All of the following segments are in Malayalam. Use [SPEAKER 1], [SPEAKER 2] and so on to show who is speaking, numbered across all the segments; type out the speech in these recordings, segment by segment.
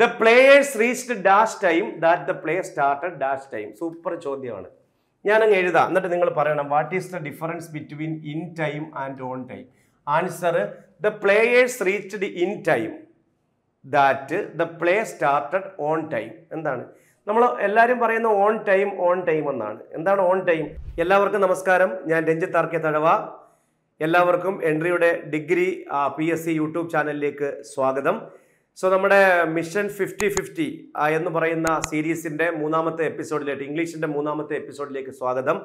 [SPEAKER 1] the players reached dash time that the play started dash time super ചോദ്യമാണ് ഞാനങ്ങ് എഴുതാം എന്നിട്ട് നിങ്ങൾ പറയണം what is the difference between in time and on time answer the players reached in time that the play started on time എന്താണ് നമ്മൾ എല്ലാവരും പറയുന്ന ഓൺ ടൈം ഓൺ ടൈം എന്നാണ് എന്താണ് ഓൺ ടൈം എല്ലാവർക്കും നമസ്കാരം ഞാൻ രഞ്ജിത്ത് ആർക്കെ തഴവ എല്ലാവർക്കും എൻട്രിയുടെ degree P S C YouTube ചാനലിലേക്ക് സ്വാഗതം സോ നമ്മുടെ മിഷൻ ഫിഫ്റ്റി ഫിഫ്റ്റി എന്ന് പറയുന്ന സീരീസിൻ്റെ മൂന്നാമത്തെ എപ്പിസോഡിലേക്ക് ഇംഗ്ലീഷിൻ്റെ മൂന്നാമത്തെ എപ്പിസോഡിലേക്ക് സ്വാഗതം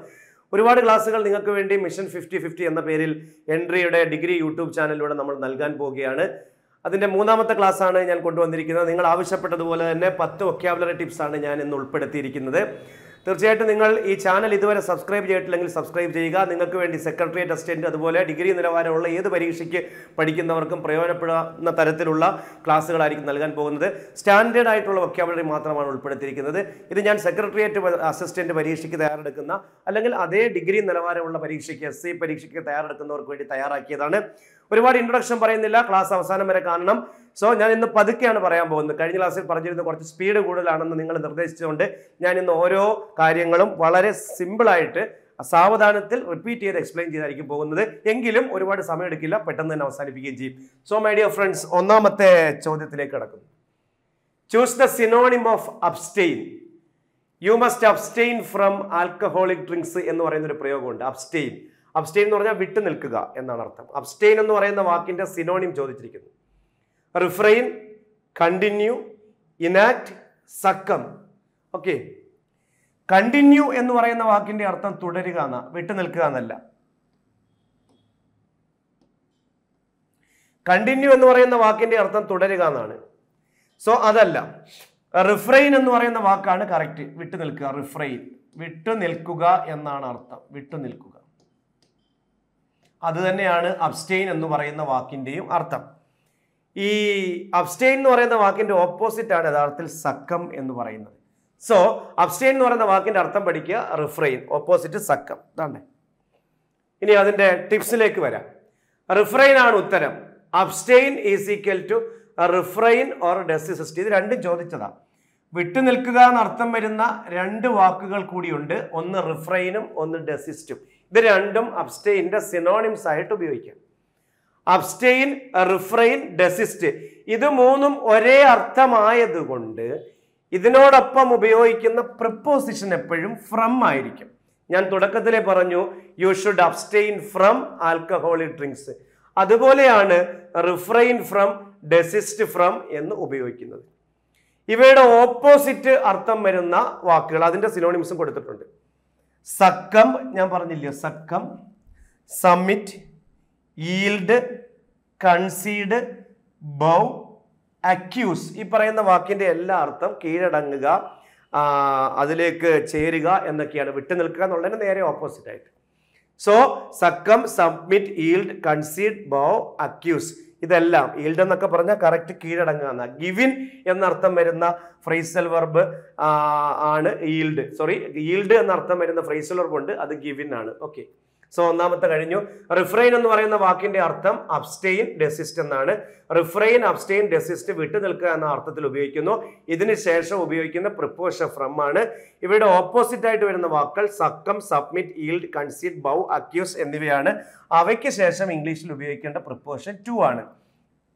[SPEAKER 1] ഒരുപാട് ക്ലാസ്സുകൾ നിങ്ങൾക്ക് വേണ്ടി മിഷൻ ഫിഫ്റ്റി ഫിഫ്റ്റി എന്ന പേരിൽ എൻട്രിയുടെ ഡിഗ്രി യൂട്യൂബ് ചാനലിലൂടെ നമ്മൾ നൽകാൻ പോവുകയാണ് അതിൻ്റെ മൂന്നാമത്തെ ക്ലാസ്സാണ് ഞാൻ കൊണ്ടുവന്നിരിക്കുന്നത് നിങ്ങൾ ആവശ്യപ്പെട്ടതുപോലെ തന്നെ പത്ത് ഒക്യാബുലറി ടിപ്സാണ് ഞാൻ ഇന്ന് ഉൾപ്പെടുത്തിയിരിക്കുന്നത് തീർച്ചയായിട്ടും നിങ്ങൾ ഈ ചാനൽ ഇതുവരെ സബ്സ്ക്രൈബ് ചെയ്തിട്ടില്ലെങ്കിൽ സബ്സ്ക്രൈബ് ചെയ്യുക നിങ്ങൾക്ക് വേണ്ടി സെക്രട്ടറിയേറ്റ് അസിസ്റ്റന്റ് അതുപോലെ ഡിഗ്രി നിലവാരമുള്ള ഏത് പരീക്ഷയ്ക്ക് പഠിക്കുന്നവർക്കും പ്രയോജനപ്പെടുന്ന തരത്തിലുള്ള ക്ലാസ്സുകളായിരിക്കും നൽകാൻ പോകുന്നത് സ്റ്റാൻഡേർഡ് ആയിട്ടുള്ള വൊക്കാബുലറി മാത്രമാണ് ഉൾപ്പെടുത്തിയിരിക്കുന്നത് ഇത് ഞാൻ സെക്രട്ടറിയേറ്റ് അസിസ്റ്റന്റ് പരീക്ഷയ്ക്ക് തയ്യാറെടുക്കുന്ന അല്ലെങ്കിൽ അതേ ഡിഗ്രി നിലവാരമുള്ള പരീക്ഷയ്ക്ക് എസ് പരീക്ഷയ്ക്ക് തയ്യാറെടുക്കുന്നവർക്ക് വേണ്ടി തയ്യാറാക്കിയതാണ് ഒരുപാട് ഇൻട്രൊഡക്ഷൻ പറയുന്നില്ല ക്ലാസ് അവസാനം വരെ കാണണം സോ ഞാൻ ഇന്ന് പതുക്കെയാണ് പറയാൻ പോകുന്നത് കഴിഞ്ഞ ക്ലാസ്സിൽ പറഞ്ഞിരുന്ന കുറച്ച് സ്പീഡ് കൂടുതലാണെന്ന് നിങ്ങൾ നിർദ്ദേശിച്ചുകൊണ്ട് ഞാൻ ഇന്ന് ഓരോ കാര്യങ്ങളും വളരെ സിമ്പിളായിട്ട് സാവധാനത്തിൽ റിപ്പീറ്റ് ചെയ്ത് എക്സ്പ്ലെയിൻ ചെയ്തായിരിക്കും പോകുന്നത് എങ്കിലും ഒരുപാട് സമയം എടുക്കില്ല പെട്ടെന്ന് തന്നെ അവസാനിപ്പിക്കുകയും ചെയ്യും സോ മൈ ഡിയർ ഫ്രണ്ട്സ് ഒന്നാമത്തെ ചോദ്യത്തിലേക്ക് കടക്കുന്നു choose the synonym of abstain you must abstain from alcoholic drinks എന്ന് പറയുന്ന ഒരു പ്രയോഗമുണ്ട് അബ്സ്റ്റെയിൻ അബ്സ്റ്റെയിൻ എന്ന് പറഞ്ഞാൽ വിട്ടു നിൽക്കുക എന്നാണ് അർത്ഥം അബ്സ്റ്റെയിൻ എന്ന് പറയുന്ന വാക്കിന്റെ സിനോണിം ചോദിച്ചിരിക്കുന്നു refrain continue enact succumb okay continue എന്ന് പറയുന്ന വാക്കിന്റെ അർത്ഥം തുടരുക എന്ന വിട്ടു നിൽക്കുക എന്നല്ല കണ്ടിന്യൂ എന്ന് പറയുന്ന വാക്കിന്റെ അർത്ഥം തുടരുക എന്നാണ് സോ അതല്ല റിഫ്രൈൻ എന്ന് പറയുന്ന വാക്കാണ് കറക്റ്റ് വിട്ടു നിൽക്കുക റിഫ്രൈൻ വിട്ടു നിൽക്കുക എന്നാണ് അർത്ഥം വിട്ടു നിൽക്കുക അത് തന്നെയാണ് അബ്സ്റ്റെയിൻ എന്ന് പറയുന്ന വാക്കിന്റെയും അർത്ഥം ഈ അബ്സ്റ്റെയിൻ എന്ന് പറയുന്ന വാക്കിൻ്റെ ഓപ്പോസിറ്റാണ് യഥാർത്ഥത്തിൽ സക്കം എന്ന് പറയുന്നത് സോ അബ്സ്റ്റെയിൻ എന്ന് പറയുന്ന വാക്കിൻ്റെ അർത്ഥം പഠിക്കുക റിഫ്രെയിൻ ഓപ്പോസിറ്റ് സക്കം ഇതാണ് ഇനി അതിൻ്റെ ടിപ്സിലേക്ക് വരാം റിഫ്രെയിൻ ആണ് ഉത്തരം abstain is equal to refrain or desist ഇത് രണ്ടും ചോദിച്ചതാണ് വിട്ടുനിൽക്കുക എന്നർത്ഥം വരുന്ന രണ്ട് വാക്കുകൾ കൂടിയുണ്ട് ഒന്ന് റിഫ്രെയിനും ഒന്ന് ഡെസിസ്റ്റും ഇത് രണ്ടും അബ്സ്റ്റെയിൻ്റെ സിനോണിംസ് ആയിട്ട് ഉപയോഗിക്കാം അബ്സ്റ്റെയിൻ റിഫ്രെയിൻ ഡെസിസ്റ്റ് ഇത് മൂന്നും ഒരേ അർത്ഥമായതുകൊണ്ട് ഇതിനോടൊപ്പം ഉപയോഗിക്കുന്ന പ്രിപ്പോസിഷൻ എപ്പോഴും ഫ്രം ആയിരിക്കും ഞാൻ തുടക്കത്തിലെ പറഞ്ഞു you should abstain from alcoholic drinks അതുപോലെയാണ് റിഫ്രെയിൻ ഫ്രം ഡെസിസ്റ്റ് ഫ്രം എന്ന് ഉപയോഗിക്കുന്നത് ഇവയുടെ ഓപ്പോസിറ്റ് അർത്ഥം വരുന്ന വാക്കുകൾ അതിൻ്റെ സിനോണിംസും കൊടുത്തിട്ടുണ്ട് സക്കം ഞാൻ പറഞ്ഞില്ല succumb submit yield concede bow accuse ഈ പറയുന്ന വാക്കിൻ്റെ എല്ലാ അർത്ഥം കീഴടങ്ങുക അതിലേക്ക് ചേരുക എന്നൊക്കെയാണ് വിട്ടു നിൽക്കുക എന്നുള്ളതിന് നേരെ ഓപ്പോസിറ്റ് ആയിട്ട് so succumb submit yield concede bow accuse ഇതെല്ലാം ഈൽഡ് എന്നൊക്കെ പറഞ്ഞാൽ കറക്റ്റ് കീഴടങ്ങുക എന്ന ഗിവിൻ എന്നർത്ഥം വരുന്ന ഫ്രൈസൽ വെർബ് ആണ് ഈൽഡ് സോറി ഈൽഡ് എന്നർത്ഥം വരുന്ന ഫ്രൈസൽ വെർബ് ഉണ്ട് അത് ഗിവിൻ ആണ് ഓക്കെ സോ ഒന്നാമത്തെ കഴിഞ്ഞു റിഫ്രെയിൻ എന്ന് പറയുന്ന വാക്കിന്റെ അർത്ഥം അബ്സ്റ്റെയിൻ ഡെസിസ്റ്റ് എന്നാണ് റിഫ്രെയിൻ അബ്സ്റ്റെയിൻ ഡെസിസ്റ്റ് വിട്ടു നിൽക്കുക എന്ന അർത്ഥത്തിൽ ഉപയോഗിക്കുന്നു ഇതിന് ശേഷം ഉപയോഗിക്കുന്ന പ്രിപ്പോഷ ഫ്രം ആണ് ഇവയുടെ ഓപ്പോസിറ്റ് ആയിട്ട് വരുന്ന വാക്കൾ succumb submit yield concede bow accuse എന്നിവയാണ് അവയ്ക്ക് ശേഷം ഇംഗ്ലീഷിൽ ഉപയോഗിക്കേണ്ട പ്രിപ്പോഷൻ ടു ആണ്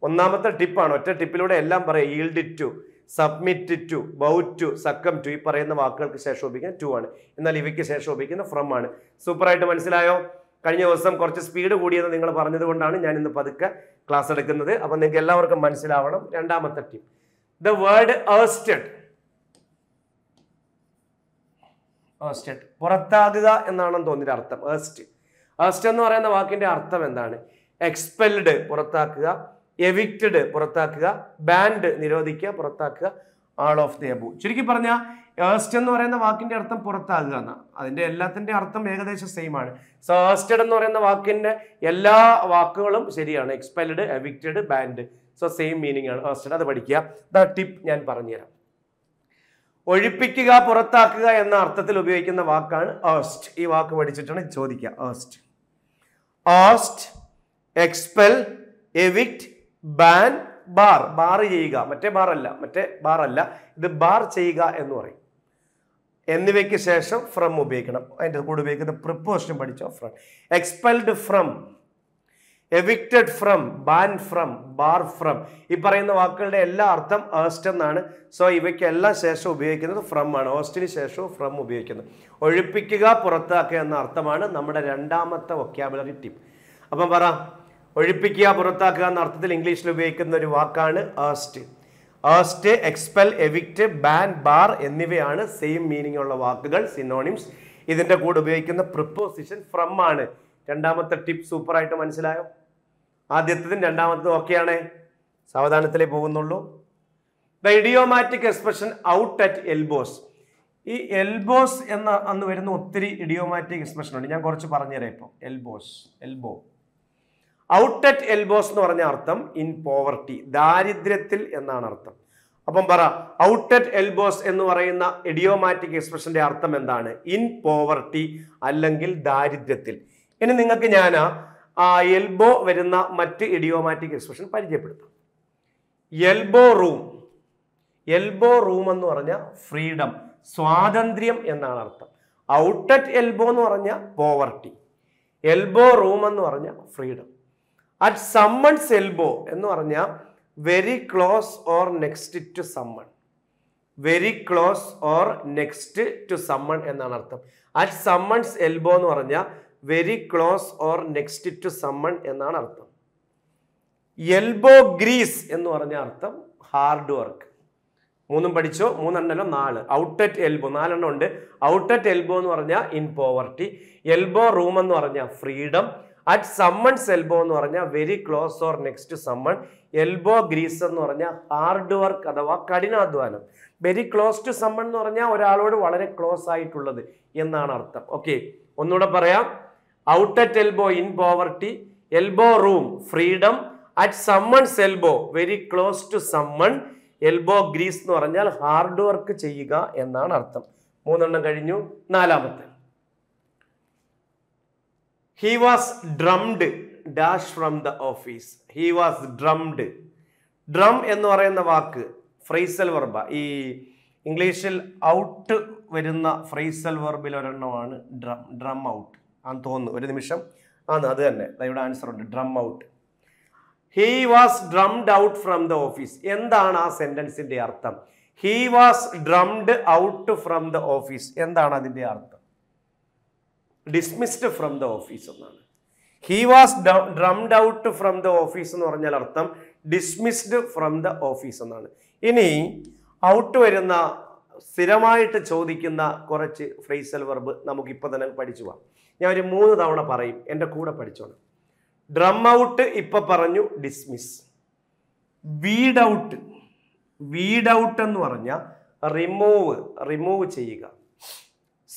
[SPEAKER 1] ഒന്നാമത്തെ ടിപ്പാണ് ഒറ്റ ടിപ്പിലൂടെ എല്ലാം പറയാം yield to submit to bow to succumb to ഈ പറയുന്ന വാക്കുകൾക്ക് ശേഷം ഉപയോഗിക്കുന്ന ടു ആണ് എന്നാൽ ഇവയ്ക്ക് ശേഷം ഉപയോഗിക്കുന്ന ഫ്രം ആണ് സൂപ്പറായിട്ട് മനസ്സിലായോ കഴിഞ്ഞ ദിവസം കുറച്ച് സ്പീഡ് കൂടിയെന്ന് നിങ്ങൾ പറഞ്ഞതുകൊണ്ടാണ് ഞാൻ ഇന്ന് പതുക്കെ ക്ലാസ് എടുക്കുന്നത് അപ്പം നിങ്ങൾക്ക് എല്ലാവർക്കും മനസ്സിലാവണം രണ്ടാമത്തെ team the word ousted ousted പുറത്താകുക എന്നാണെന്ന് തോന്നിയൊരു അർത്ഥം ഏസ്റ്റ് ഏസ്റ്റ് എന്ന് പറയുന്ന വാക്കിന്റെ അർത്ഥം എന്താണ് എക്സ്പെൽഡ് പുറത്താക്കുക എവിക്റ്റഡ് പുറത്താക്കുക ബാൻഡ് നിരോധിക്കുക പുറത്താക്കുക ആൾ ഓഫ് ദി അബു ചുരുക്കി പറഞ്ഞാൽ ഏസ്റ്റ് എന്ന് പറയുന്ന വാക്കിന്റെ അർത്ഥം പുറത്താകുക എന്നാണ് അതിന്റെ എല്ലാത്തിന്റെ അർത്ഥം ഏകദേശം സെയിം ആണ് സോ ഏസ്റ്റഡ് എന്ന് പറയുന്ന വാക്കിന്റെ എല്ലാ വാക്കുകളും ശരിയാണ് expelled evicted banned so same meaning ആണ് ഏസ്റ്റഡ് അത് പഠിക്കുക ദ ടിപ്പ് ഞാൻ പറഞ്ഞുതരാം ഒഴിപ്പിക്കുക പുറത്താക്കുക എന്ന അർത്ഥത്തിൽ ഉപയോഗിക്കുന്ന വാക്കാണ് ഏസ്റ്റ് ഈ വാക്ക് പഠിച്ചിട്ടാണ് ചോദിക്കുക oust oust expel evict ban bar bar ചെയ്യുക മറ്റേ ബാർ അല്ല മറ്റേ ബാർ അല്ല ഇത് ബാർ ചെയ്യുക എന്ന് പറയും എന്നിവയ്ക്ക് ശേഷം ഫ്രം ഉപയോഗിക്കണം അതിൻ്റെ കൂടെ ഉപയോഗിക്കുന്ന പ്രിപ്പോഷൻ പഠിച്ചോ from expelled from evicted from ban from bar from ഈ പറയുന്ന വാക്കുകളുടെ എല്ലാ അർത്ഥം ഏസ്റ്റ് എന്നാണ് സോ ഇവയ്ക്കെല്ലാം ശേഷം ഉപയോഗിക്കുന്നത് ഫ്രം ആണ് ഓസ്റ്റിന് ശേഷവും ഫ്രം ഉപയോഗിക്കുന്നത് ഒഴിപ്പിക്കുക പുറത്താക്കുക എന്ന അർത്ഥമാണ് നമ്മുടെ രണ്ടാമത്തെ വൊക്കാബുലറി ടിപ്പ് അപ്പം പറ ഒഴിപ്പിക്കുക പുറത്താക്കുക എന്ന അർത്ഥത്തിൽ ഇംഗ്ലീഷിൽ ഉപയോഗിക്കുന്ന ഒരു വാക്കാണ് oust oust expel evict ban bar എന്നിവയാണ് സെയിം മീനിങ് ഉള്ള വാക്കുകൾ സിനോണിംസ് ഇതിൻ്റെ കൂടെ ഉപയോഗിക്കുന്ന പ്രിപ്പോസിഷൻ ഫ്രം ആണ് രണ്ടാമത്തെ ടിപ്പ് സൂപ്പറായിട്ട് മനസ്സിലായോ ആദ്യത്തതും രണ്ടാമത്തതും ഒക്കെയാണ് സാവധാനത്തിലേ പോകുന്നുള്ളൂ the idiomatic expression out at elbows ഈ എൽബോസ് എന്ന അന്ന് വരുന്ന ഒത്തിരി ഇഡിയോമാറ്റിക് എക്സ്പ്രഷൻ ഉണ്ട് ഞാൻ കുറച്ച് പറഞ്ഞുതരാം ഇപ്പോൾ elbows elbow out at elbows എന്ന് പറഞ്ഞ അർത്ഥം ഇൻ പോവർട്ടി ദാരിദ്ര്യത്തിൽ എന്നാണ് അർത്ഥം അപ്പം പറ ഔട്ട് അറ്റ് എൽബോസ് എന്ന് പറയുന്ന എഡിയോമാറ്റിക് എക്സ്പ്രഷന്റെ അർത്ഥം എന്താണ് ഇൻ പോവർട്ടി അല്ലെങ്കിൽ ദാരിദ്ര്യത്തിൽ ഇനി നിങ്ങൾക്ക് ഞാൻ ആ എൽബോ വരുന്ന മറ്റ് എഡിയോമാറ്റിക് എക്സ്പ്രഷൻ പരിചയപ്പെടുത്താം എൽബോ റൂം എൽബോ റൂം എന്ന് പറഞ്ഞ ഫ്രീഡം സ്വാതന്ത്ര്യം എന്നാണ് അർത്ഥം ഔട്ട് അറ്റ് എൽബോ എന്ന് പറഞ്ഞ പോവർട്ടി എൽബോ റൂം എന്ന് പറഞ്ഞ ഫ്രീഡം അറ്റ് സമ്മൺസ് എൽബോ എന്ന് പറഞ്ഞാൽ very close or next to someone very close or next to someone എന്നാണ് അർത്ഥം അറ്റ് സമ്മൺസ് എൽബോ എന്ന് പറഞ്ഞാൽ very close or next to someone എന്നാണ് അർത്ഥം എൽബോ ഗ്രീസ് എന്ന് പറഞ്ഞ അർത്ഥം ഹാർഡ് വർക്ക് മൂന്നും പഠിച്ചോ മൂന്നെണ്ണല്ലോ നാല് ഔട്ടറ്റ് എൽബോ നാലെണ്ണം ഉണ്ട് ഔട്ടറ്റ് എൽബോ എന്ന് പറഞ്ഞാൽ ഇൻ പോവർട്ടി എൽബോ റൂം എന്ന് പറഞ്ഞാൽ ഫ്രീഡം അറ്റ് സമ്മൺസ് എൽബോ എന്ന് പറഞ്ഞാൽ very close or next someone elbow grease എന്ന് പറഞ്ഞാൽ ഹാർഡ് വർക്ക് അഥവാ കഠിനാധ്വാനം വെരി ക്ലോസ് ടു സമ്മൺ എന്ന് പറഞ്ഞാൽ ഒരാളോട് വളരെ ക്ലോസ് ആയിട്ടുള്ളത് എന്നാണ് അർത്ഥം ഓക്കെ ഒന്നുകൂടെ പറയാം out at elbow in poverty elbow room freedom at someone's elbow very close to someone elbow grease എന്ന് പറഞ്ഞാൽ ഹാർഡ് വർക്ക് ചെയ്യുക എന്നാണ് അർത്ഥം മൂന്നെണ്ണം കഴിഞ്ഞു നാലാമത്തെ he was drummed dash from the office he was drummed drum എന്ന് പറയുന്ന വാക്ക് ഫ്രൈസൽ വെർബ ഈ ഇംഗ്ലീഷിൽ ഔട്ട് വരുന്ന ഫ്രൈസൽ വെർബിൽ ഒരെണ്ണമാണ് ഡ്രം ഡ്രം ഔട്ട് ആ തോന്നുന്നു ഒരു നിമിഷം ആന്ന് അത് തന്നെ ഇവിടെ ആൻസർ ഉണ്ട് drum out he was drummed out from the office എന്താണ് ആ സെന്റൻസിന്റെ അർത്ഥം he was drummed out from the office എന്താണ് അതിൻ്റെ അർത്ഥം ഡിസ്മിസ്ഡ് ഫ്രം ദ ഓഫീസ് എന്നാണ് he was drummed out from the office എന്ന് പറഞ്ഞാൽ അർത്ഥം ഡിസ്മിസ്ഡ് ഫ്രം ദ ഓഫീസ് എന്നാണ് ഇനി ഔട്ട് വരുന്ന സ്ഥിരമായിട്ട് ചോദിക്കുന്ന കുറച്ച് ഫ്രേസൽ വെർബ് നമുക്കിപ്പോൾ തന്നെ പഠിച്ചു പോവാം ഞാൻ ഒരു മൂന്ന് തവണ പറയും എൻ്റെ കൂടെ പഠിച്ചോണം ഡ്രം ഔട്ട് ഇപ്പം പറഞ്ഞു dismiss weed out weed out എന്ന് പറഞ്ഞാൽ റിമൂവ് റിമൂവ് ചെയ്യുക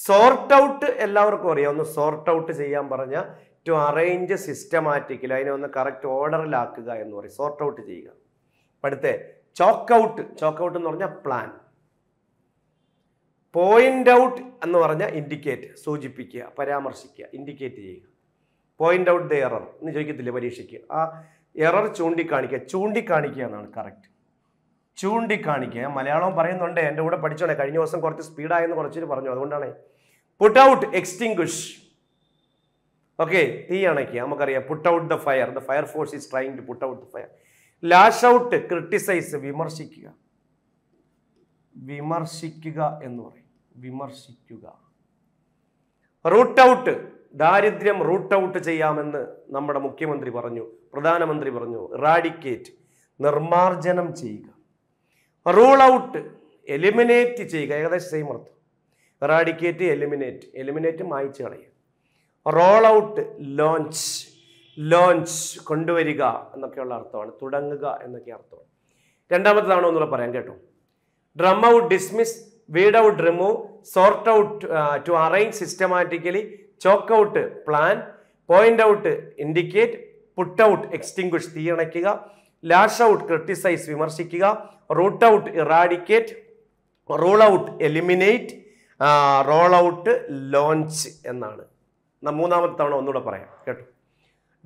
[SPEAKER 1] സോർട്ട് ഔട്ട് എല്ലാവർക്കും അറിയാം ഒന്ന് സോർട്ട് ഔട്ട് ചെയ്യാൻ പറഞ്ഞ ടു അറേഞ്ച് സിസ്റ്റമാറ്റിക്കലി അതിനെ ഒന്ന് കറക്റ്റ് ഓർഡറിലാക്കുക എന്ന് പറയും സോർട്ട് ഔട്ട് ചെയ്യുക അടുത്തേ ചോക്ക് ഔട്ട് ചോക്ക് ഔട്ട് എന്ന് പറഞ്ഞാൽ പ്ലാൻ പോയിന്റ് ഔട്ട് എന്ന് പറഞ്ഞാൽ ഇൻഡിക്കേറ്റ് സൂചിപ്പിക്കുക പരാമർശിക്കുക ഇൻഡിക്കേറ്റ് ചെയ്യുക പോയിന്റ് ഔട്ട് ദ എറർ എന്ന് ചോദിക്കത്തില്ല പരീക്ഷയ്ക്ക് ആ എറർ ചൂണ്ടിക്കാണിക്കുക ചൂണ്ടിക്കാണിക്കുക എന്നാണ് കറക്റ്റ് ചൂണ്ടിക്കാണിക്കുക മലയാളം പറയുന്നുണ്ട് എൻ്റെ കൂടെ പഠിച്ചോണേ കഴിഞ്ഞ ദിവസം കുറച്ച് സ്പീഡായെന്ന് കുറച്ചിട്ട് പറഞ്ഞു അതുകൊണ്ടാണേ പുട്ട് ഔട്ട് എക്സ്റ്റിങ്ക്വിഷ് ഓക്കെ തീ അണയ്ക്കുക നമുക്കറിയാം put out the fire the fire force is trying to put out the fire lash out criticize വിമർശിക്കുക വിമർശിക്കുക എന്ന് പറയും വിമർശിക്കുക റൂട്ട് ഔട്ട് ദാരിദ്ര്യം റൂട്ട് ഔട്ട് ചെയ്യാമെന്ന് നമ്മുടെ മുഖ്യമന്ത്രി പറഞ്ഞു പ്രധാനമന്ത്രി പറഞ്ഞു റാഡിക്കേറ്റ് നിർമാർജനം ചെയ്യുക റൂൾ ഔട്ട് എലിമിനേറ്റ് ചെയ്യുക ഏകദേശം സെയിം അർത്ഥം റാഡിക്കേറ്റ് എലിമിനേറ്റ് എലിമിനേറ്റ് മായ്ച്ചു കളയുക റോൾ ഔട്ട് ലോഞ്ച് ലോഞ്ച് കൊണ്ടുവരിക എന്നൊക്കെയുള്ള അർത്ഥമാണ് തുടങ്ങുക എന്നൊക്കെ അർത്ഥമാണ് രണ്ടാമത്തെ തവണ ഒന്നുകൂടെ പറയാം കേട്ടോ drum out dismiss weed out remove sort out to arrange systematically chalk out plan point out indicate put out extinguish തീയണയ്ക്കുക ലാഷ് ഔട്ട് ക്രിട്ടിസൈസ് വിമർശിക്കുക root out eradicate rule out eliminate roll out launch എന്നാണ് മൂന്നാമത്തെ തവണ ഒന്നുകൂടെ പറയാം കേട്ടോ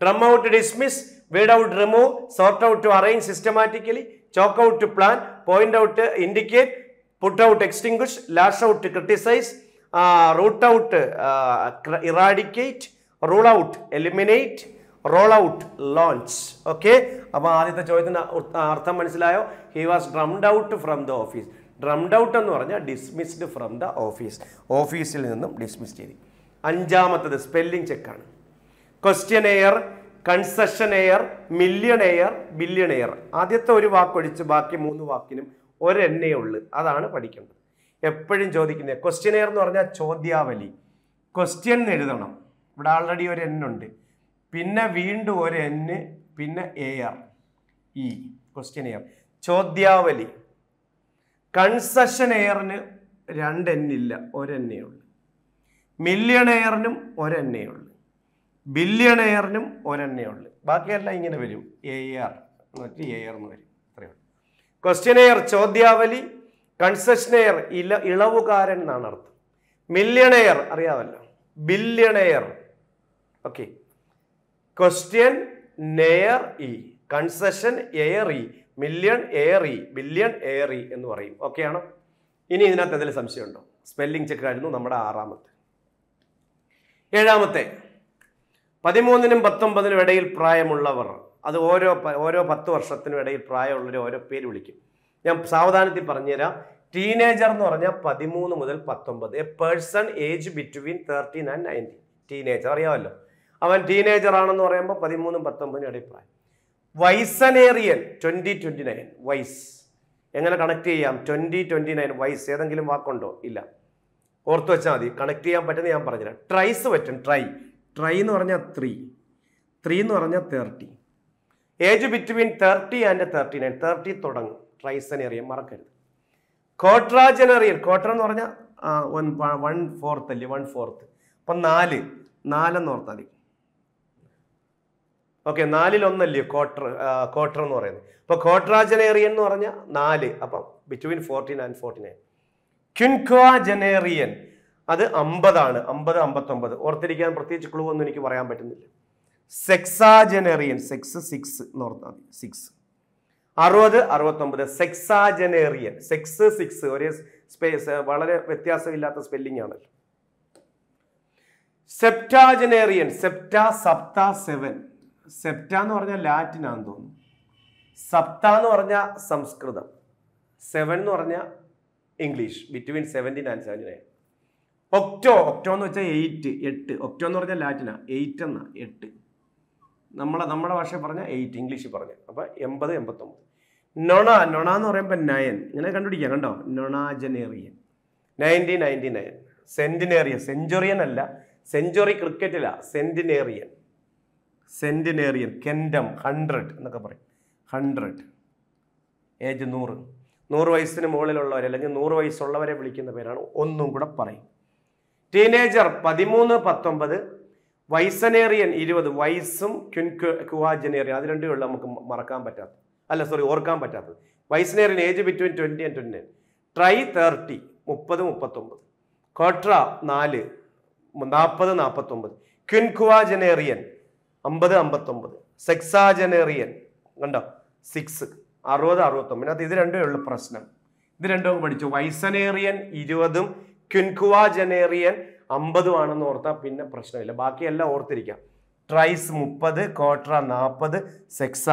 [SPEAKER 1] drum out dismiss weed out remove sort out to arrange systematically chalk out to plan point out indicate put out extinguish lash out criticize root out eradicate rule out eliminate roll out launch okay അപ്പോൾ ആദ്യത്തെ ചോദ്യത്തിൻ്റെ അർത്ഥം മനസ്സിലായോ he was drummed out from the office drummed out എന്ന് പറഞ്ഞാൽ ഡിസ്മിസ്ഡ് ഫ്രം ദ ഓഫീസ് ഓഫീസിൽ നിന്നും ഡിസ്മിസ് ചെയ്തു അഞ്ചാമത്തത് സ്പെല്ലിംഗ് ചെക്കാണ് questionnaire concessionaire millionaire air ആദ്യത്തെ ഒരു വാക്കൊഴിച്ച് ബാക്കി മൂന്ന് വാക്കിനും ഒരെണ്ണേ ഉള്ളു അതാണ് പഠിക്കേണ്ടത് എപ്പോഴും ചോദിക്കുന്നത് ക്വസ്റ്റ്യൻ എയർ എന്ന് പറഞ്ഞാൽ ചോദ്യാവലി ക്വസ്റ്റ്യൻ എഴുതണം ഇവിടെ ആൾറെഡി ഒരു ഉണ്ട് പിന്നെ വീണ്ടും ഒരു എൻ പിന്നെ എയർ ഈ ക്വസ്റ്റ്യൻ എയർ ചോദ്യാവലി കൺസഷൻ എയറിന് രണ്ട് എന്നില്ല ഒരെണ്ണേ ഉള്ളു മില്യൺ എയറിനും ഒരെണ്ണേ ഉള്ളു ബില്യൺ എയറിനും ഉള്ളു ബാക്കിയെല്ലാം ഇങ്ങനെ വരും എ ആർ എന്ന് വെച്ചാൽ എ ആർ എന്ന് വരും അത്രയേ ഉള്ളൂ ക്വസ്റ്റ്യൻ എയർ ചോദ്യാവലി കൺസഷൻ എയർ ഇല ഇളവുകാരൻ എന്നാണ് അർത്ഥം മില്യൺ എയർ അറിയാമല്ലോ billionaire okay questionnaire E concessionaire E millionaire billionaire എന്ന് പറയും ഓക്കെയാണ് ഇനി ഇതിനകത്ത് എന്തെങ്കിലും സംശയമുണ്ടോ സ്പെല്ലിംഗ് ചെക്ക് ആയിരുന്നു നമ്മുടെ ആറാമത്തെ ഏഴാമത്തെ പതിമൂന്നിനും പത്തൊമ്പതിനും ഇടയിൽ പ്രായമുള്ളവർ അത് ഓരോ ഓരോ പത്ത് വർഷത്തിനും ഇടയിൽ പ്രായമുള്ളവർ ഓരോ പേര് വിളിക്കും ഞാൻ സാവധാനത്തിൽ പറഞ്ഞുതരാം ടീനേജർ എന്ന് പറഞ്ഞാൽ പതിമൂന്ന് മുതൽ പത്തൊമ്പത് a person age between thirteen and nineteen teenager അറിയാമല്ലോ അവൻ ടീനേജർ ആണെന്ന് പറയുമ്പോൾ പതിമൂന്നും പത്തൊമ്പതിനും ഇടയിൽ പ്രായം vicenarian twenty twenty nine vice എങ്ങനെ കണക്ട് ചെയ്യാം ട്വന്റി ട്വന്റി നയൻ വൈസ് ഏതെങ്കിലും വാക്കുണ്ടോ ഇല്ല ഓർത്തു വെച്ചാൽ മതി കണക്ട് ചെയ്യാൻ പറ്റുന്ന ഞാൻ പറഞ്ഞില്ല ട്രൈസ് പറ്റും ട്രൈ ട്രൈ എന്ന് പറഞ്ഞാൽ ത്രീ ത്രീ എന്ന് പറഞ്ഞാൽ thirty age between thirty and thirty nine thirty തുടങ്ങും ട്രൈസനേറിയൻ മറക്കരുത് കോട്രാജനറിയൻ കോട്ര എന്ന് പറഞ്ഞാൽ വൺ ഫോർത്ത് അല്ലേ വൺ ഫോർത്ത് അപ്പം നാല് നാലെന്ന് ഓർത്താൽ മതി ഓക്കെ നാലിലൊന്നല്ലയോ ക്വാർട്ടർ ക്വാർട്ടർ എന്ന് പറയുന്നത് അപ്പോൾ ക്വാട്രാജനേറിയൻ എന്ന് പറഞ്ഞാൽ നാല് അപ്പം between fourteen and forty nine quinquagenarian അത് അമ്പതാണ് അമ്പത് അമ്പത്തൊമ്പത് ഓർത്തിരിക്കാൻ പ്രത്യേകിച്ച് ക്ലൂ ഒന്നും എനിക്ക് പറയാൻ പറ്റുന്നില്ല സെക്സാജനേറിയൻ സെക്സ് സിക്സ് എന്ന് ഓർത്താൽ മതി സിക്സ് അറുപത് അറുപത്തൊമ്പത് സെക്സാജനേറിയൻ സെക്സ് സിക്സ് ഒരേ സ്പേസ് വളരെ വ്യത്യാസമില്ലാത്ത സ്പെല്ലിംഗ് ആണല്ലോ സെപ്റ്റാജനേറിയൻ സെപ്റ്റ സപ്ത സെവൻ സെപ്റ്റ എന്ന് പറഞ്ഞാൽ ലാറ്റിൻ ആണെന്ന് തോന്നുന്നു സപ്ത എന്ന് പറഞ്ഞാൽ സംസ്കൃതം സെവൻ എന്ന് പറഞ്ഞാൽ English between seventeen and seventy nine octo octo എന്ന് വെച്ചാൽ എയ്റ്റ് എട്ട് ഒക്ടോ എന്ന് പറഞ്ഞാൽ ലാറ്റിനാ എയ്റ്റ് എന്ന എട്ട് നമ്മളെ നമ്മുടെ ഭാഷ പറഞ്ഞാൽ എയ്റ്റ് ഇംഗ്ലീഷിൽ പറഞ്ഞു അപ്പോൾ എൺപത് എൺപത്തൊമ്പത് നൊണ നൊണ എന്ന് പറയുമ്പോൾ നയൻ ഇങ്ങനെ കണ്ടുപിടിക്കാം കണ്ടോ nonagenarian nineteen ninety nine centenarian centurion അല്ല സെഞ്ചുറി ക്രിക്കറ്റിലാണ് സെൻറ്റിനേറിയൻ സെൻറ്റിനേറിയൻ കെൻഡം ഹൺഡ്രഡ് എന്നൊക്കെ പറയും ഹൺഡ്രഡ് ഏജ് നൂറ് നൂറ് വയസ്സിന് മുകളിലുള്ളവരെ അല്ലെങ്കിൽ നൂറ് വയസ്സുള്ളവരെ വിളിക്കുന്ന പേരാണ് ഒന്നും കൂടെ പറയും ടീനേജർ പതിമൂന്ന് പത്തൊമ്പത് വയസ്സനേറിയൻ ഇരുപത് വയസ്സും ക്യുൻ ക്യുവാജനേറിയൻ അത് രണ്ടുമേ ഉള്ളൂ നമുക്ക് മറക്കാൻ പറ്റാത്ത അല്ല സോറി ഓർക്കാൻ പറ്റാത്തത് vicenarian age between twenty and twenty nine tri thirty മുപ്പത് മുപ്പത്തൊമ്പത് കോട്ര നാല് നാൽപ്പത് നാൽപ്പത്തൊമ്പത് ക്യുൻ ക്യുവാജനേറിയൻ അമ്പത് അമ്പത്തൊമ്പത് സെക്സാജനേറിയൻ കണ്ടോ സിക്സ് അറുപത് അറുപത്തൊമ്പത് അത് ഇത് രണ്ടും ഉള്ള പ്രശ്നം ഇത് രണ്ടും പഠിച്ചു വൈസനേറിയൻ ഇരുപതും ക്യുൻകുവാജനേറിയൻ അമ്പതും ആണെന്ന് ഓർത്താൽ പിന്നെ പ്രശ്നമില്ല ബാക്കിയെല്ലാം ഓർത്തിരിക്കാം ട്രൈസ് മുപ്പത് കോട്ര നാൽപ്പത് സെക്സ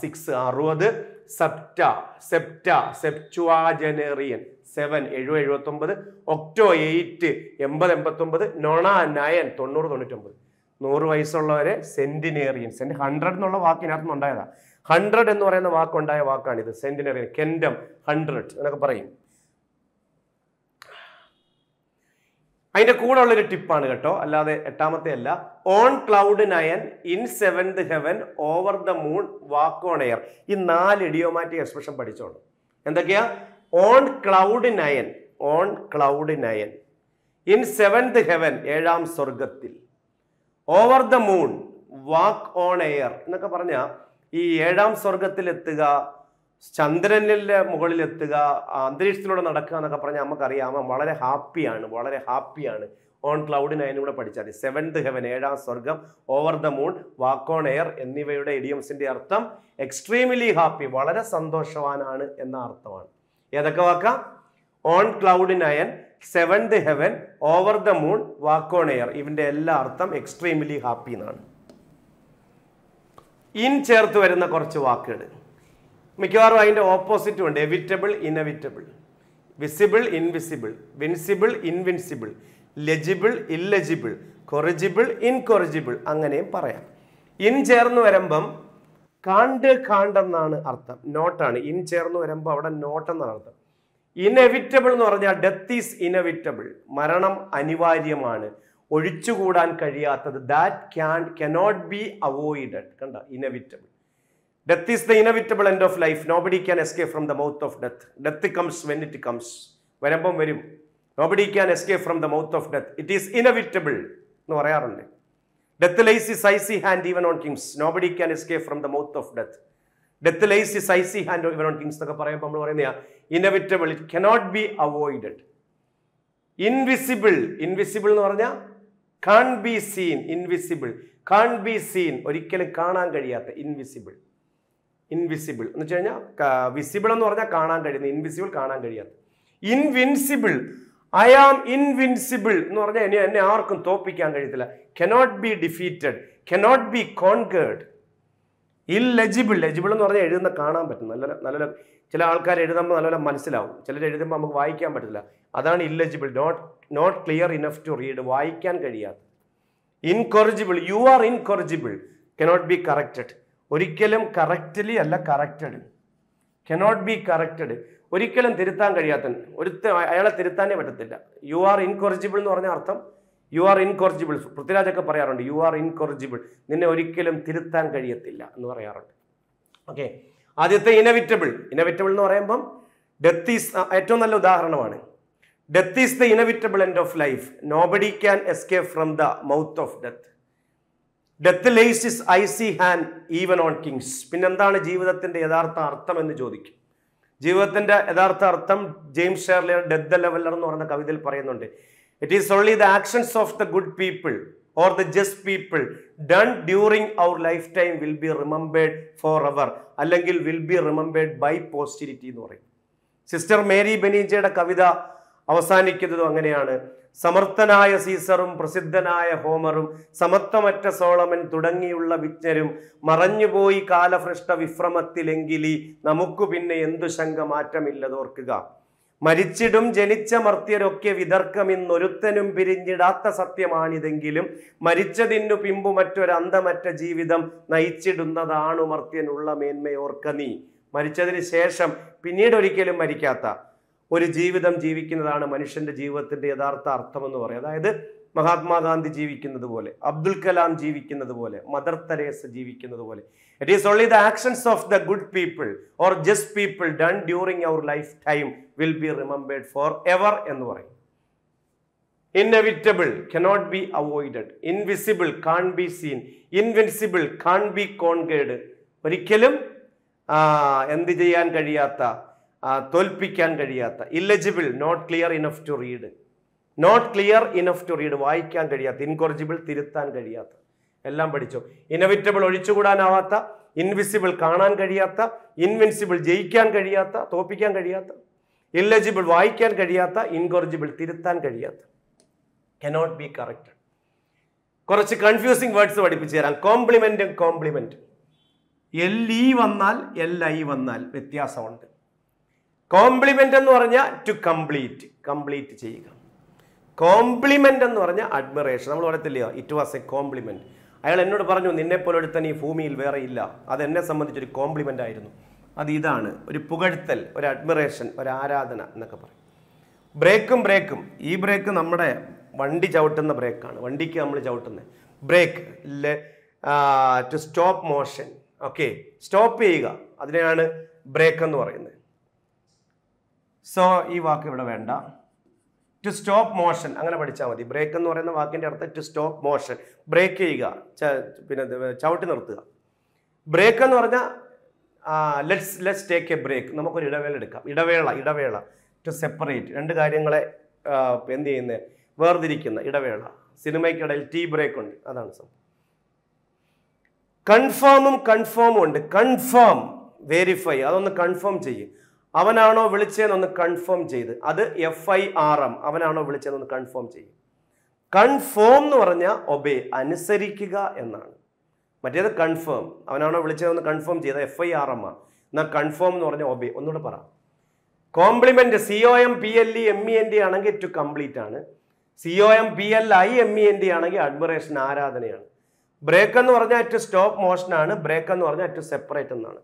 [SPEAKER 1] സിക്സ് അറുപത് സെപ്റ്റ സെപ്റ്റ സെപ്റ്റുവാജനേറിയൻ സെവൻ എഴു എഴുപത്തൊമ്പത് ഒക്ടോ എയ്റ്റ് എൺപത് എൺപത്തൊമ്പത് നൊണ നയൻ തൊണ്ണൂറ് തൊണ്ണൂറ്റൊമ്പത് നൂറ് വയസ്സുള്ളവരെ സെന്റിനേറിയൻസ് എൻ്റെ ഹൺഡ്രഡ് എന്നുള്ള വാക്കിനകത്തുനിന്ന് ഉണ്ടായതാ ഹൺഡ്രഡ് എന്ന് പറയുന്ന വാക്കുണ്ടായ വാക്കാണിത് സെന്റിനേറിയൻ കെൻഡം ഹൺഡ്രഡ് എന്നൊക്കെ പറയും അതിന്റെ കൂടെ ഉള്ളൊരു ടിപ്പാണ് കേട്ടോ അല്ലാതെ എട്ടാമത്തെ അല്ല on cloud nine in seventh heaven over the moon walk on air ഈ നാല് ഇഡിയോമാറ്റിക് എക്സ്പ്രഷൻ പഠിച്ചോളൂ എന്തൊക്കെയാ on cloud nine on cloud nine in seventh heaven ഏഴാം സ്വർഗത്തിൽ over the moon walk on air എന്നൊക്കെ പറഞ്ഞ ഈ ഏഴാം സ്വർഗത്തിലെത്തുക ചന്ദ്രനിലെ മുകളിലെത്തുക അന്തരീക്ഷത്തിലൂടെ നടക്കുക എന്നൊക്കെ പറഞ്ഞാൽ നമുക്കറിയാം അവൻ വളരെ ഹാപ്പിയാണ് വളരെ ഹാപ്പിയാണ് ഓൺ ക്ലൗഡ് അതിനൂടെ പഠിച്ചാൽ സെവൻത് ഹെവൻ ഏഴാം സ്വർഗം over the moon walk on air എന്നിവയുടെ ഇഡിയംസിൻ്റെ അർത്ഥം എക്സ്ട്രീംലി ഹാപ്പി വളരെ സന്തോഷവാനാണ് എന്ന അർത്ഥമാണ് ഏതൊക്കെ വാക്ക on cloud nine seventh heaven over the moon walk on air ഇവന്റെ എല്ലാ അർത്ഥം എക്സ്ട്രീംലി ഹാപ്പി എന്നാണ് ഇൻ ചേർത്ത് വരുന്ന കുറച്ച് വാക്കുകൾ മിക്കവാറും അതിൻ്റെ ഓപ്പോസിറ്റും ഉണ്ട് evitable inevitable visible invisible vincible invincible legible illegible corrigible incorrigible അങ്ങനെയും പറയാം ഇൻ ചേർന്ന് വരുമ്പം കാണ്ട് കാണ്ടെന്നാണ് അർത്ഥം നോട്ടാണ് ഇൻ ചേർന്ന് വരുമ്പോൾ അവിടെ നോട്ടെന്നാണ് അർത്ഥം ഇനെവിറ്റബിൾ എന്ന് പറഞ്ഞാൽ ഡെത്ത് ഈസ് ഇനെവിറ്റബിൾ മരണം അനിവാര്യമാണ് ഒഴിച്ചുകൂടാൻ കഴിയാത്തത് that can cannot be avoided കണ്ട inevitable death is the inevitable end of life nobody can escape from the mouth of death death comes when it comes വരുമ്പം വരും nobody can escape from the mouth of death it is inevitable എന്ന് പറയാറുണ്ട് death lies his icy hand even on kings nobody can escape from the mouth of death death lies his icy hand even on kings എന്നൊക്കെ പറയുമ്പോൾ നമ്മൾ പറയുന്ന inevitable it cannot be avoided invisible invisible എന്ന് പറഞ്ഞാൽ can be seen invisible can be seen ഒരിക്കലും കാണാൻ കഴിയാത്ത ഇൻവിസിബിൾ ഇൻവിസിബിൾ എന്ന് വെച്ച് കഴിഞ്ഞാൽ വിസിബിൾ എന്ന് പറഞ്ഞാൽ കാണാൻ കഴിയുന്ന ഇൻവിസിബിൾ കാണാൻ കഴിയാത്ത ഇൻവിൻസിബിൾ ഐ ആം ഇൻവിൻസിബിൾ എന്ന് പറഞ്ഞാൽ എന്നെ ആർക്കും തോപ്പിക്കാൻ കഴിയത്തില്ല cannot be defeated cannot be conquered illegible legible എന്ന് പറഞ്ഞാൽ എഴുതുന്ന കാണാൻ പറ്റും നല്ല നല്ല ചില ആൾക്കാർ എഴുതുമ്പോൾ നല്ലപോലെ മനസ്സിലാവും ചിലർ എഴുതുമ്പോൾ നമുക്ക് വായിക്കാൻ പറ്റില്ല അതാണ് illegible not not clear enough to read വായിക്കാൻ കഴിയാത്ത incorrigible you are incorrigible cannot be corrected ഒരിക്കലും കറക്റ്റലി അല്ല കറക്റ്റഡ് കനോട്ട് ബി കറക്റ്റഡ് ഒരിക്കലും തിരുത്താൻ കഴിയാത്ത ഒരു അയാളെ തിരുത്താനേ പറ്റത്തില്ല യു ആർ ഇൻകൊറിജിബിൾ എന്ന് പറഞ്ഞ അർത്ഥം യു ആർ ഇൻകോറിജിബിൾ പൃഥ്വിരാജൊക്കെ പറയാറുണ്ട് യു ആർ ഇൻകോറിജിബിൾ നിന്നെ ഒരിക്കലും തിരുത്താൻ കഴിയത്തില്ല എന്ന് പറയാറുണ്ട് ഓക്കെ ആദ്യത്തെ ഇനവിറ്റബിൾ ഇനവിറ്റബിൾ എന്ന് പറയുമ്പം ഡെത്ത് ഈസ് ഏറ്റവും നല്ല ഉദാഹരണമാണ് death is the inevitable end of life nobody can escape from the mouth of death death lays his icy hand even on kings പിന്നെന്താണ് ജീവിതത്തിൻ്റെ യഥാർത്ഥ അർത്ഥം എന്ന് ചോദിക്കും ജീവിതത്തിൻ്റെ യഥാർത്ഥ അർത്ഥം James Shirley death the leveller എന്ന് പറയുന്ന കവിതയിൽ പറയുന്നുണ്ട് it is only the actions of the good people or the just people done during our life time will be remembered for അവർ അല്ലെങ്കിൽ will be remembered by posterity എന്ന് പറയും സിസ്റ്റർ മേരി ബനീജയുടെ കവിത അവസാനിക്കുന്നതും അങ്ങനെയാണ് സമർത്ഥനായ സീസറും പ്രസിദ്ധനായ ഹോമറും സമത്വമറ്റ സോളമൻ തുടങ്ങിയുള്ള വിജ്ഞരും മറഞ്ഞുപോയി കാലഭ്രഷ്ട വിഭ്രമത്തിലെങ്കിലി നമുക്ക് പിന്നെ എന്തു ശങ്ക മാറ്റമില്ലതോർക്കുക മരിച്ചിടും ജനിച്ച മർത്യരൊക്കെ വിതർക്കമിന്നൊരുത്തനും പിരിഞ്ഞിടാത്ത സത്യമാണിതെങ്കിലും മരിച്ചതിനു പിമ്പു മറ്റൊരന്ധമറ്റ ജീവിതം നയിച്ചിടുന്നതാണു മർത്യനുള്ള മേന്മയോർക്ക നീ മരിച്ചതിന് ശേഷം പിന്നീട് ഒരിക്കലും മരിക്കാത്ത ഒരു ജീവിതം ജീവിക്കുന്നതാണ് മനുഷ്യന്റെ ജീവിതത്തിന്റെ യഥാർത്ഥ അർത്ഥമെന്ന് പറയും അതായത് മഹാത്മാഗാന്ധി ജീവിക്കുന്നത് പോലെ അബ്ദുൽ കലാം ജീവിക്കുന്നത് പോലെ മദർ തെരേസ ജീവിക്കുന്നത് പോലെ it is only the actions of the good people or just people done during our life time will be remembered forever എന്ന് പറയും inevitable cannot be avoided invisible can be seen invincible can be conquered ഒരിക്കലും എന്ത് ചെയ്യാൻ കഴിയാത്ത തോൽപ്പിക്കാൻ കഴിയാത്ത illegible not clear enough to read not clear enough to read വായിക്കാൻ കഴിയാത്ത ഇൻകോറിജിബിൾ തിരുത്താൻ കഴിയാത്ത എല്ലാം പഠിച്ചു ഇനവിറ്റബിൾ ഒഴിച്ചുകൂടാനാവാത്ത ഇൻവിസിബിൾ കാണാൻ കഴിയാത്ത ഇൻവിൻസിബിൾ ജയിക്കാൻ കഴിയാത്ത തോപ്പിക്കാൻ കഴിയാത്ത ഇല്ലജിബിൾ വായിക്കാൻ കഴിയാത്ത ഇൻകോറിജിബിൾ തിരുത്താൻ കഴിയാത്ത കനോട്ട് ബി കറക്റ്റ് കുറച്ച് കൺഫ്യൂസിങ് വേർഡ്സ് പഠിപ്പിച്ചു തരാം കോംപ്ലിമെന്റ് കോംപ്ലിമെന്റ് എൽ ഇ വന്നാൽ എൽ ഐ വന്നാൽ വ്യത്യാസമുണ്ട് കോംപ്ലിമെന്റ് എന്ന് പറഞ്ഞാൽ ടു കംപ്ലീറ്റ് കംപ്ലീറ്റ് ചെയ്യുക കോംപ്ലിമെൻ്റ് എന്ന് പറഞ്ഞാൽ അഡ്മിറേഷൻ നമ്മൾ പറയത്തില്ലയോ ഇറ്റ് വാസ് എ കോംപ്ലിമെൻറ്റ് അയാൾ എന്നോട് പറഞ്ഞു ഒരുത്തൻ ഈ ഭൂമിയിൽ വേറെ ഇല്ല അത് എന്നെ സംബന്ധിച്ചൊരു കോംപ്ലിമെൻ്റ് ആയിരുന്നു അത് ഇതാണ് ഒരു പുകഴ്ത്തൽ ഒരു അഡ്മിറേഷൻ ഒരു ആരാധന എന്നൊക്കെ പറയും ബ്രേക്കും ബ്രേക്കും ഈ ബ്രേക്ക് നമ്മുടെ വണ്ടി ചവിട്ടുന്ന ബ്രേക്കാണ് വണ്ടിക്ക് നമ്മൾ ചവിട്ടുന്നത് brake to stop motion okay stop ചെയ്യുക അതിനെയാണ് ബ്രേക്ക് എന്ന് പറയുന്നത് സോ ഈ വാക്ക് ഇവിടെ വേണ്ട ടു സ്റ്റോപ്പ് മോഷൻ അങ്ങനെ പഠിച്ചാൽ മതി ബ്രേക്ക് എന്ന് പറയുന്ന വാക്കിൻ്റെ അർത്ഥം ടു സ്റ്റോപ്പ് മോഷൻ ബ്രേക്ക് ചെയ്യുക പിന്നെ ചവിട്ടി നിർത്തുക ബ്രേക്ക് എന്ന് പറഞ്ഞാൽ let's let's take a break നമുക്കൊരു ഇടവേള എടുക്കാം ഇടവേള ഇടവേള ടു സെപ്പറേറ്റ് രണ്ട് കാര്യങ്ങളെ എന്ത് ചെയ്യുന്നത് വേർതിരിക്കുന്ന ഇടവേള സിനിമയ്ക്കിടയിൽ ടീ ബ്രേക്ക് ഉണ്ട് അതാണ് സംഭവം കൺഫേമും കൺഫേമും ഉണ്ട് കൺഫേം വെരിഫൈ അതൊന്ന് കൺഫേം ചെയ്യും അവനാണോ വിളിച്ചതെന്നൊന്ന് കൺഫേം ചെയ്ത് അത് എഫ് ഐ ആർ എം അവനാണോ വിളിച്ചതെന്നൊന്ന് കൺഫേം ചെയ്യും കൺഫേം എന്ന് പറഞ്ഞാൽ ഒബേ അനുസരിക്കുക എന്നാണ് മറ്റേത് കൺഫേം അവനാണോ വിളിച്ചതെന്ന് കൺഫേം ചെയ്ത് എഫ് ഐ ആർ എം ആ എന്നാൽ കൺഫേം എന്ന് പറഞ്ഞാൽ ഒബേ ഒന്നുകൂടെ പറ complement C O M P L E M E N D ആണെങ്കിൽ ടു കംപ്ലീറ്റ് ആണ് C O M P L I M E N D ആണെങ്കിൽ അഡ്മിറേഷൻ ആരാധനയാണ് ബ്രേക്ക് എന്ന് പറഞ്ഞാൽ ടു സ്റ്റോപ്പ് മോഷനാണ് ബ്രേക്ക് എന്ന് പറഞ്ഞാൽ ടു സെപ്പറേറ്റ് എന്നാണ്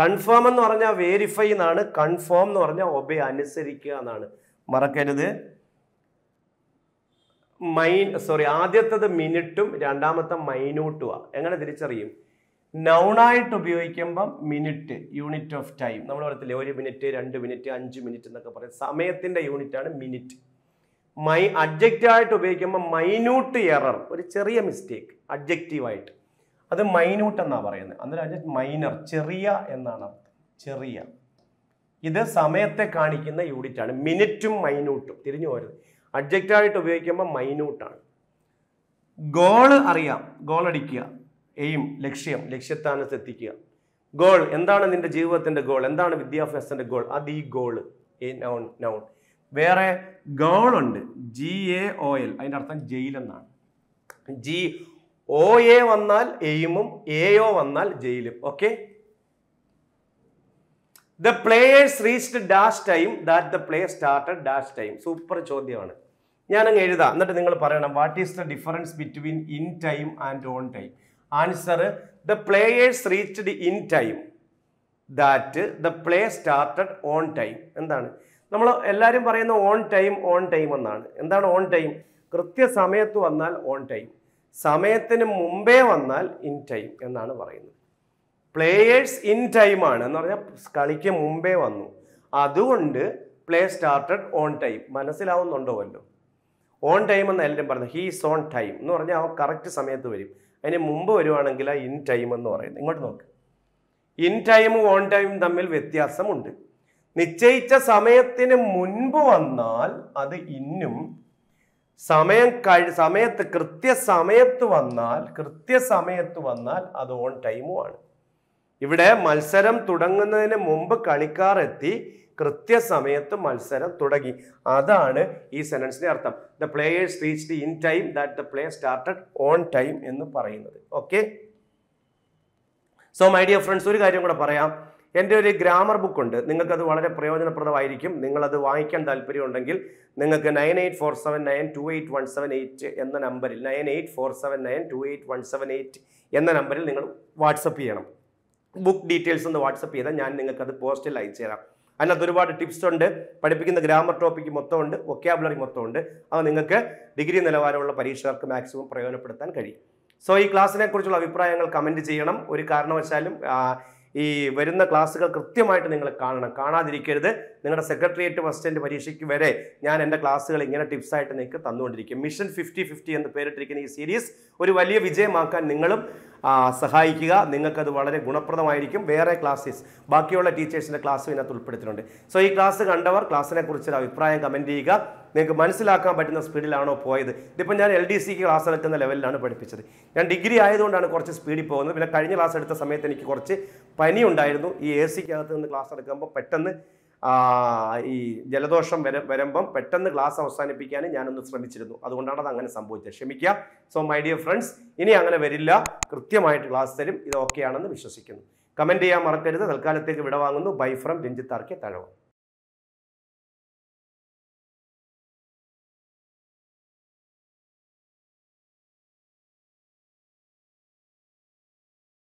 [SPEAKER 1] കൺഫേം എന്ന് പറഞ്ഞാൽ വേരിഫൈ എന്നാണ് കൺഫേം എന്ന് പറഞ്ഞാൽ ഒബേ അനുസരിക്കുക എന്നാണ് മറക്കരുത് മൈ സോറി ആദ്യത്തത് മിനിറ്റും രണ്ടാമത്തെ മൈനൂട്ടുക എങ്ങനെ തിരിച്ചറിയും നൗണായിട്ട് ഉപയോഗിക്കുമ്പം മിനിറ്റ് യൂണിറ്റ് ഓഫ് ടൈം നമ്മൾ പറയത്തില്ല ഒരു മിനിറ്റ് രണ്ട് മിനിറ്റ് അഞ്ച് മിനിറ്റ് എന്നൊക്കെ പറയും സമയത്തിൻ്റെ യൂണിറ്റാണ് മിനിറ്റ് മൈ അഡ്ജക്റ്റായിട്ട് ഉപയോഗിക്കുമ്പോൾ മൈന്യൂട്ട് എറർ ഒരു ചെറിയ മിസ്റ്റേക്ക് അഡ്ജക്റ്റീവായിട്ട് അത് മൈന്യൂട്ട് എന്നാണ് പറയുന്നത് അന്നേരം അതിൻ്റെ മൈനർ ചെറിയ എന്നാണ് അർത്ഥം ചെറിയ ഇത് സമയത്തെ കാണിക്കുന്ന യൂണിറ്റാണ് മിനിറ്റും മൈന്യൂട്ടും തിരിഞ്ഞു പോരുത് അഡ്ജക്റ്റായിട്ട് ഉപയോഗിക്കുമ്പോൾ മൈന്യൂട്ടാണ് ഗോള് അറിയാം ഗോൾ അടിക്കുക എയിം ലക്ഷ്യം ലക്ഷ്യസ്ഥാനത്ത് എത്തിക്കുക ഗോൾ എന്താണ് നിന്റെ ജീവിതത്തിൻ്റെ ഗോൾ എന്താണ് വിദ്യാഭ്യാസത്തിൻ്റെ ഗോൾ അത് ഈ ഗോള് ഈ നൗൺ നൗൺ വേറെ ഗോളുണ്ട് ജി എ ഒ എൽ അതിൻ്റെ അർത്ഥം ജയിലെന്നാണ് ജി ഒ എ വന്നാൽ എയിമും എയോ വന്നാൽ ജയിലും okay the players reached dash time that the play started dash time super ചോദ്യമാണ് ഞാനങ്ങ് എഴുതാം എന്നിട്ട് നിങ്ങൾ പറയണം what is the difference between in time and on time answer the players reached in time that the play started on time എന്താണ് നമ്മൾ എല്ലാവരും പറയുന്ന ഓൺ ടൈം ഓൺ ടൈം എന്നാണ് എന്താണ് ഓൺ ടൈം കൃത്യസമയത്ത് വന്നാൽ ഓൺ ടൈം സമയത്തിന് മുമ്പേ വന്നാൽ ഇൻ ടൈം എന്നാണ് പറയുന്നത് പ്ലേയേഴ്സ് ഇൻ ടൈം ആണ് എന്ന് പറഞ്ഞാൽ കളിക്ക് മുമ്പേ വന്നു അതുകൊണ്ട് പ്ലേ സ്റ്റാർട്ടഡ് ഓൺ ടൈം മനസ്സിലാവുന്നുണ്ടോ വല്ലോ ഓൺ ടൈം എന്ന് എല്ലാവരും പറഞ്ഞു ഹീസ് ഓൺ ടൈം എന്ന് പറഞ്ഞാൽ അവൻ കറക്റ്റ് സമയത്ത് വരും അതിന് മുമ്പ് വരുവാണെങ്കിൽ ആ ഇൻ ടൈം എന്ന് പറയുന്നത് ഇങ്ങോട്ട് നോക്ക് ഇൻ ടൈമും ഓൺ ടൈമും തമ്മിൽ വ്യത്യാസമുണ്ട് നിശ്ചയിച്ച സമയത്തിന് മുൻപ് വന്നാൽ അത് ഇന്നും സമയം കഴി സമയത്ത് കൃത്യസമയത്ത് വന്നാൽ കൃത്യസമയത്ത് വന്നാൽ അത് ഓൺ ടൈമുമാണ് ഇവിടെ മത്സരം തുടങ്ങുന്നതിന് മുമ്പ് കളിക്കാർ എത്തി കൃത്യസമയത്ത് മത്സരം തുടങ്ങി അതാണ് ഈ സെനൻസിന്റെ അർത്ഥം the players reached in time that the play started on time എന്ന് പറയുന്നത് okay so my dear friends ഒരു കാര്യം കൂടെ പറയാം എൻ്റെ ഒരു ഗ്രാമർ ബുക്കുണ്ട് നിങ്ങൾക്കത് വളരെ പ്രയോജനപ്രദമായിരിക്കും നിങ്ങളത് വായിക്കാൻ താല്പര്യമുണ്ടെങ്കിൽ നിങ്ങൾക്ക് nine eight four seven nine two eight one seven eight എന്ന നമ്പറിൽ nine eight four seven nine two eight one seven eight എന്ന നമ്പറിൽ നിങ്ങൾ വാട്സപ്പ് ചെയ്യണം ബുക്ക് ഡീറ്റെയിൽസ് ഒന്ന് വാട്സപ്പ് ചെയ്താൽ ഞാൻ നിങ്ങൾക്കത് പോസ്റ്റിൽ അയച്ചു തരാം അതിനകത്ത് ഒരുപാട് ടിപ്സ് ഉണ്ട് പഠിപ്പിക്കുന്ന ഗ്രാമർ ടോപ്പിക്ക് മൊത്തമുണ്ട് വൊക്കാബുലറി മൊത്തമുണ്ട് അത് നിങ്ങൾക്ക് ഡിഗ്രി നിലവാരമുള്ള പരീക്ഷകർക്ക് മാക്സിമം പ്രയോജനപ്പെടുത്താൻ കഴിയും സോ ഈ ക്ലാസ്സിനെ കുറിച്ചുള്ള അഭിപ്രായങ്ങൾ കമൻറ്റ് ചെയ്യണം ഒരു കാരണവശാലും ഈ വരുന്ന ക്ലാസ്സുകൾ കൃത്യമായിട്ട് നിങ്ങൾ കാണണം കാണാതിരിക്കരുത് നിങ്ങളുടെ സെക്രട്ടേറിയറ്റ് അസിസ്റ്റൻറ്റ് പരീക്ഷയ്ക്ക് വരെ ഞാൻ എൻ്റെ ക്ലാസ്സുകൾ ഇങ്ങനെ ടിപ്സായിട്ട് നിങ്ങൾക്ക് തന്നുകൊണ്ടിരിക്കും മിഷൻ ഫിഫ്റ്റി ഫിഫ്റ്റി എന്ന് പേരിട്ടിരിക്കുന്ന ഈ സീരീസ് ഒരു വലിയ വിജയമാക്കാൻ നിങ്ങളും സഹായിക്കുക നിങ്ങൾക്കത് വളരെ ഗുണപ്രദമായിരിക്കും വേറെ ക്ലാസ്സസ് ബാക്കിയുള്ള ടീച്ചേഴ്സിൻ്റെ ക്ലാസ്സും ഇതിനകത്ത് ഉൾപ്പെടുത്തിയിട്ടുണ്ട് സോ ഈ ക്ലാസ് കണ്ടവർ ക്ലാസ്സിനെ കുറിച്ചൊരു അഭിപ്രായം കമൻറ്റ് ചെയ്യുക നിങ്ങൾക്ക് മനസ്സിലാക്കാൻ പറ്റുന്ന സ്പീഡിലാണോ പോയത് ഇതിപ്പോൾ ഞാൻ എൽ ഡി സിക്ക് ക്ലാസ് എടുക്കുന്ന ലെവലിലാണ് പഠിപ്പിച്ചത് ഞാൻ ഡിഗ്രി ആയതുകൊണ്ടാണ് കുറച്ച് സ്പീഡിൽ പോകുന്നത് പിന്നെ കഴിഞ്ഞ ക്ലാസ് എടുത്ത സമയത്ത് എനിക്ക് കുറച്ച് പനി ഉണ്ടായിരുന്നു ഈ എ സിക്കകത്ത് നിന്ന് ക്ലാസ് എടുക്കുമ്പോൾ പെട്ടെന്ന് ഈ ജലദോഷം വര വരുമ്പം പെട്ടെന്ന് ക്ലാസ് അവസാനിപ്പിക്കാൻ ഞാനൊന്ന് ശ്രമിച്ചിരുന്നു അതുകൊണ്ടാണ് അത് അങ്ങനെ സംഭവിച്ചത് ക്ഷമിക്കുക സോ മൈ ഡിയർ ഫ്രണ്ട്സ് ഇനി അങ്ങനെ വരില്ല കൃത്യമായിട്ട് ക്ലാസ് തരും ഇത് ഓക്കെയാണെന്ന് വിശ്വസിക്കുന്നു കമൻറ്റ് ചെയ്യാൻ മറക്കരുത് തൽക്കാലത്തേക്ക് വിടവാങ്ങുന്നു ബൈ ഫ്രം രഞ്ജിത്താർക്കെ തഴവ്